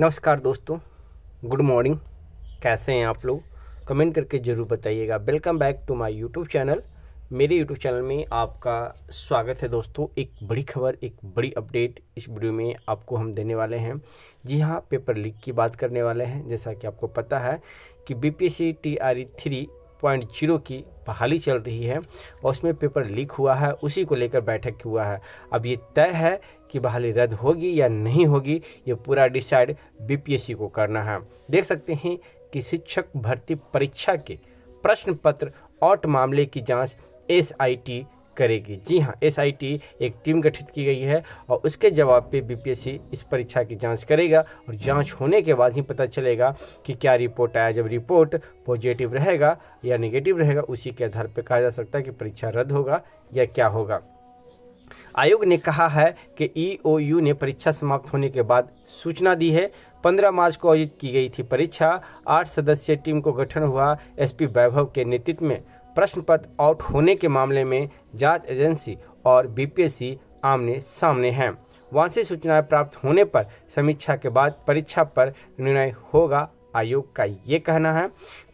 नमस्कार दोस्तों good morning कैसे हैं आप लोग कमेंट करके ज़रूर बताइएगा welcome back to my YouTube channel मेरे यूट्यूब चैनल में आपका स्वागत है दोस्तों एक बड़ी खबर एक बड़ी अपडेट इस वीडियो में आपको हम देने वाले हैं जी हाँ पेपर लीक की बात करने वाले हैं जैसा कि आपको पता है कि B P C T R E three point zero की बहाली चल रही है और उसमें पेपर लीक हुआ है उसी को लेकर बैठक हुआ है अब ये तय है की बहाली रद्द होगी या नहीं होगी ये पूरा डिसाइड बीपीएससी को करना है देख सकते हैं कि शिक्षक भर्ती परीक्षा के प्रश्न पत्र ऑट मामले की जांच एसआईटी करेगी जी हाँ एसआईटी एक टीम गठित की गई है और उसके जवाब पे बीपीएससी इस परीक्षा की जांच करेगा और जांच होने के बाद ही पता चलेगा कि क्या रिपोर्ट आया जब रिपोर्ट पॉजिटिव रहेगा या नेगेटिव रहेगा उसी के आधार पर कहा जा सकता है कि परीक्षा रद्द होगा या क्या होगा आयोग ने कहा है कि ईओयू e ने परीक्षा समाप्त होने के बाद सूचना दी है 15 मार्च को आयोजित की गई थी परीक्षा आठ सदस्यीय टीम को गठन हुआ एसपी वैभव के नेतृत्व में प्रश्न पत्र आउट होने के मामले में जांच एजेंसी और बीपीएससी आमने सामने हैं वांछित सूचनाएं प्राप्त होने पर समीक्षा के बाद परीक्षा पर निर्णय होगा आयोग का ये कहना है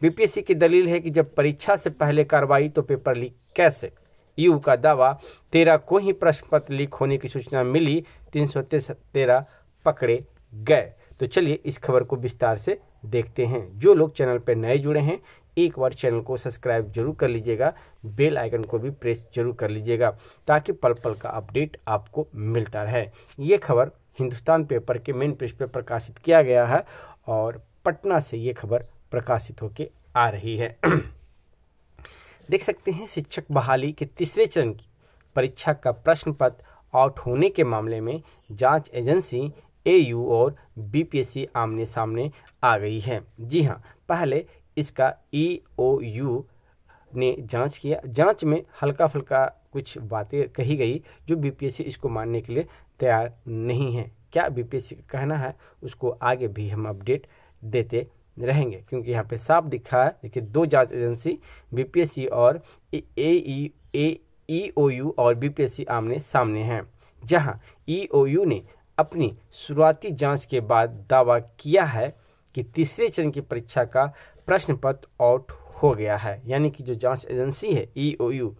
बीपीएससी की दलील है कि जब परीक्षा से पहले कार्रवाई तो पेपर लीक कैसे यू का दावा तेरह को ही प्रश्न पत्र लीक होने की सूचना मिली तीन सौ तेरह पकड़े गए तो चलिए इस खबर को विस्तार से देखते हैं जो लोग चैनल पर नए जुड़े हैं एक बार चैनल को सब्सक्राइब जरूर कर लीजिएगा बेल आइकन को भी प्रेस जरूर कर लीजिएगा ताकि पल पल का अपडेट आपको मिलता रहे ये खबर हिंदुस्तान पेपर के मेन पेज पर प्रकाशित किया गया है और पटना से ये खबर प्रकाशित होकर आ रही है देख सकते हैं शिक्षक बहाली के तीसरे चरण की परीक्षा का प्रश्न पत्र आउट होने के मामले में जांच एजेंसी एयू और बीपीएससी आमने सामने आ गई है जी हाँ पहले इसका ईओयू e ने जांच किया जांच में हल्का फुल्का कुछ बातें कही गई जो बीपीएससी इसको मानने के लिए तैयार नहीं है क्या बीपीएससी का कहना है उसको आगे भी हम अपडेट देते रहेंगे क्योंकि यहाँ पे साफ दिखा है देखिए दो जांच एजेंसी बीपीएससी और ए ई ओ यू और बीपीएससी आमने सामने हैं जहाँ ई ओ यू ने अपनी शुरुआती जांच के बाद दावा किया है कि तीसरे चरण की परीक्षा का प्रश्न पत्र आउट हो गया है यानी कि जो जांच एजेंसी है ई ओ यू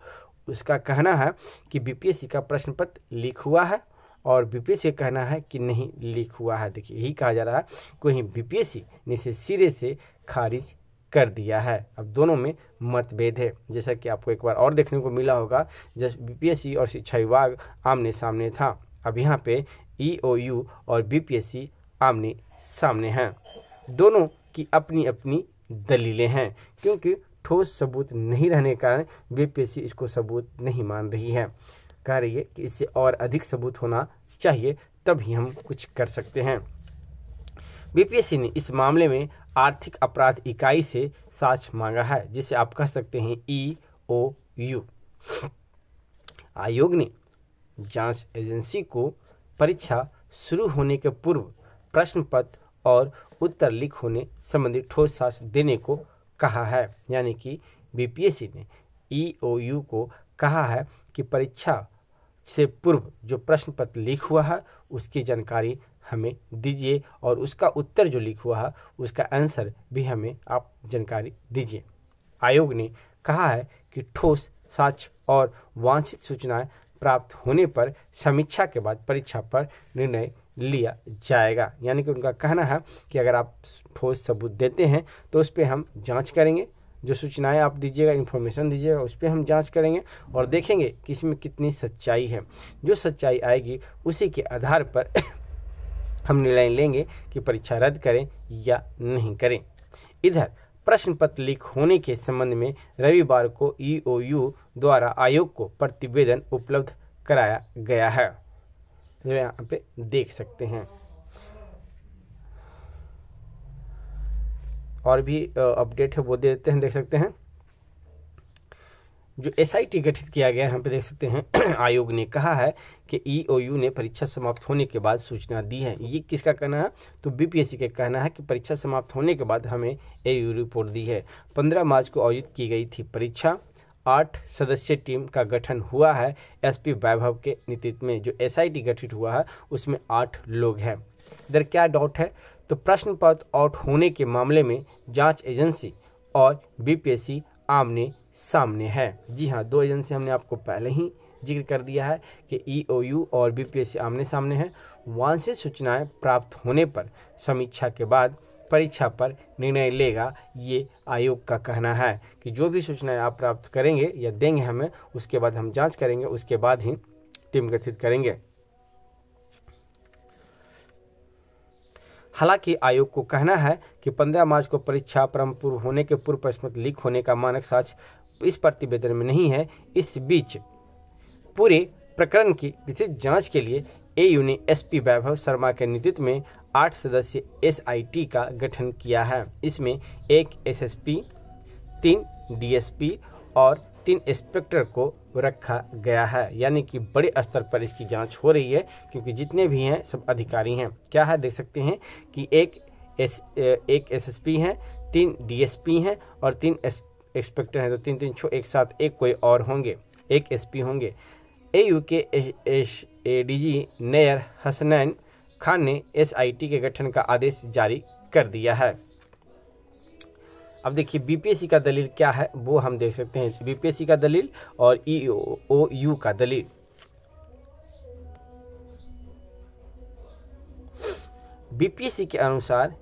उसका कहना है कि बीपीएससी का प्रश्न पत्र लीक हुआ है और बीपीएससी कहना है कि नहीं लीक हुआ है देखिए यही कहा जा रहा है कहीं बीपीएससी ने इसे सिरे से खारिज कर दिया है अब दोनों में मतभेद है जैसा कि आपको एक बार और देखने को मिला होगा जब बीपीएससी और शिक्षा विभाग आमने सामने था अब यहाँ पे ईओयू e और बीपीएससी आमने सामने हैं दोनों की अपनी अपनी दलीलें हैं क्योंकि ठोस सबूत नहीं रहने के कारण बीपीएससी इसको सबूत नहीं मान रही है कार्य कि इससे और अधिक सबूत होना चाहिए तब ही हम कुछ कर सकते हैं बीपीएससी ने इस मामले में आर्थिक अपराध इकाई से साक्ष मांगा है जिसे आप कह सकते हैं ई ओ यू आयोग ने जांच एजेंसी को परीक्षा शुरू होने के पूर्व प्रश्न पत्र और उत्तर लिख होने संबंधी ठोस साक्ष देने को कहा है यानी कि बीपीएससी ने ईओयू e को कहा है कि परीक्षा से पूर्व जो प्रश्न पत्र लीक हुआ है उसकी जानकारी हमें दीजिए और उसका उत्तर जो लिख हुआ है उसका आंसर भी हमें आप जानकारी दीजिए आयोग ने कहा है कि ठोस साक्ष और वांछित सूचनाएं प्राप्त होने पर समीक्षा के बाद परीक्षा पर निर्णय लिया जाएगा यानी कि उनका कहना है कि अगर आप ठोस सबूत देते हैं तो उस पर हम जांच करेंगे जो सूचनाएं आप दीजिएगा इन्फॉर्मेशन दीजिएगा उस पर हम जांच करेंगे और देखेंगे कि इसमें कितनी सच्चाई है जो सच्चाई आएगी उसी के आधार पर हम निर्णय लेंगे कि परीक्षा रद्द करें या नहीं करें इधर प्रश्न पत्र लीक होने के संबंध में रविवार को ई e द्वारा आयोग को प्रतिवेदन उपलब्ध कराया गया है जो तो यहाँ पे देख सकते हैं और भी अपडेट है वो दे देते हैं देख सकते हैं जो एस गठित किया गया हम पे देख सकते हैं आयोग ने कहा है कि ईओयू e ने परीक्षा समाप्त होने के बाद सूचना दी है ये किसका कहना है तो बीपीएससी का कहना है कि परीक्षा समाप्त होने के बाद हमें यू रिपोर्ट दी है पंद्रह मार्च को आयोजित की गई थी परीक्षा आठ सदस्यीय टीम का गठन हुआ है एसपी वैभव के नेतृत्व में जो एस गठित हुआ है उसमें आठ लोग हैं इधर क्या डाउट है तो प्रश्न पत्र आउट होने के मामले में जांच एजेंसी और बीपीएससी आमने सामने है जी हाँ दो एजेंसी हमने आपको पहले ही जिक्र कर दिया है कि ईओयू और बीपीएससी आमने सामने है वांछित सूचनाएं प्राप्त होने पर समीक्षा के बाद परीक्षा पर निर्णय लेगा ये आयोग का कहना है कि जो भी सूचनाएं आप प्राप्त करेंगे या देंगे हमें उसके बाद हम जांच करेंगे उसके बाद ही टीम गठित करेंगे हालांकि आयोग को कहना है कि 15 मार्च को परीक्षा परम पूर्व होने के पूर्व प्रश्नपत्र लीक होने का मानक साक्ष इस प्रतिवेदन में नहीं है इस बीच पूरे प्रकरण की विशेष जांच के लिए एयू ने एसपी वैभव शर्मा के नेतृत्व में आठ सदस्य एसआईटी का गठन किया है इसमें एक एसएसपी, तीन डीएसपी और तीन इंस्पेक्टर को रखा गया है यानी कि बड़े स्तर पर इसकी जांच हो रही है क्योंकि जितने भी हैं सब अधिकारी हैं क्या है देख सकते हैं कि एक एस एक एसएसपी हैं तीन डीएसपी हैं और तीन इंस्पेक्टर हैं तो तीन तीन छः एक साथ एक कोई और होंगे एक पी होंगे ए यू के एस A D G Nayyar Hasnain Khan ने टी के गठन का आदेश जारी कर दिया है अब देखिए बीपीएससी का दलील क्या है वो हम देख सकते हैं बीपीएससी का दलील और ई ओ यू का दलील बीपीएससी के अनुसार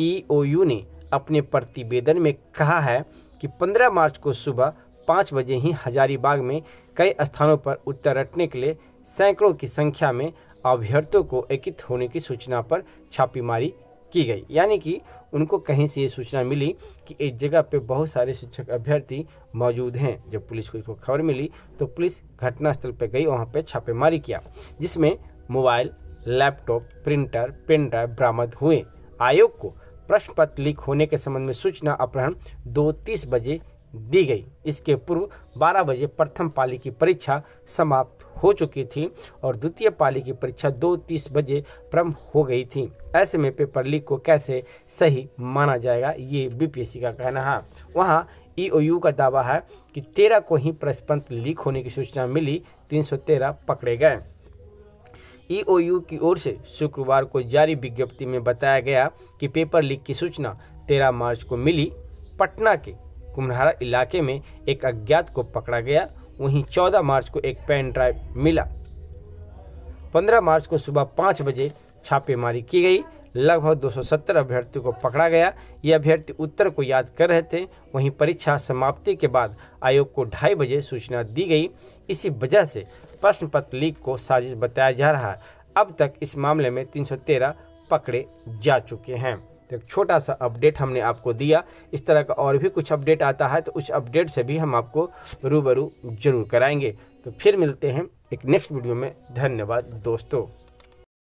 यू e ने अपने प्रतिवेदन में कहा है कि 15 मार्च को सुबह पाँच बजे ही हजारीबाग में कई स्थानों पर उत्तर रटने के लिए सैकड़ों की संख्या में अभ्यर्थियों को एकित होने की सूचना पर छापेमारी की गई यानी कि उनको कहीं से ये सूचना मिली कि एक जगह पे बहुत सारे शिक्षक अभ्यर्थी मौजूद हैं जब पुलिस को इसको खबर मिली तो पुलिस घटनास्थल पर गई वहाँ पे छापेमारी किया जिसमें mobile laptop printer pen drive बरामद हुए आयोग को प्रश्न पत्र लीक होने के संबंध में सूचना अपहरण दो तीस बजे दी गई इसके पूर्व 12 बजे प्रथम पाली की परीक्षा समाप्त हो चुकी थी और द्वितीय पाली की परीक्षा दो तीस बजे प्रारंभ हो गई थी ऐसे में पेपर लीक को कैसे सही माना जाएगा ये बीपीएससी का कहना है वहाँ ईओयू का दावा है कि तेरह को ही प्रश्न लीक होने की सूचना मिली 313 पकड़े गए ईओयू की ओर से शुक्रवार को जारी विज्ञप्ति में बताया गया कि पेपर लीक की सूचना 13 मार्च को मिली पटना के कुम्हारा इलाके में एक अज्ञात को पकड़ा गया वहीं 14 मार्च को एक पेन ड्राइव मिला 15 मार्च को सुबह पाँच बजे छापेमारी की गई लगभग 270 अभ्यर्थियों को पकड़ा गया ये अभ्यर्थी उत्तर को याद कर रहे थे वहीं परीक्षा समाप्ति के बाद आयोग को ढाई बजे सूचना दी गई इसी वजह से प्रश्न पत्र लीक को साजिश बताया जा रहा है अब तक इस मामले में 313 पकड़े जा चुके हैं तो एक छोटा सा अपडेट हमने आपको दिया इस तरह का और भी कुछ अपडेट आता है तो उस अपडेट से भी हम आपको रूबरू जरूर कराएंगे तो फिर मिलते हैं एक नेक्स्ट वीडियो में धन्यवाद दोस्तों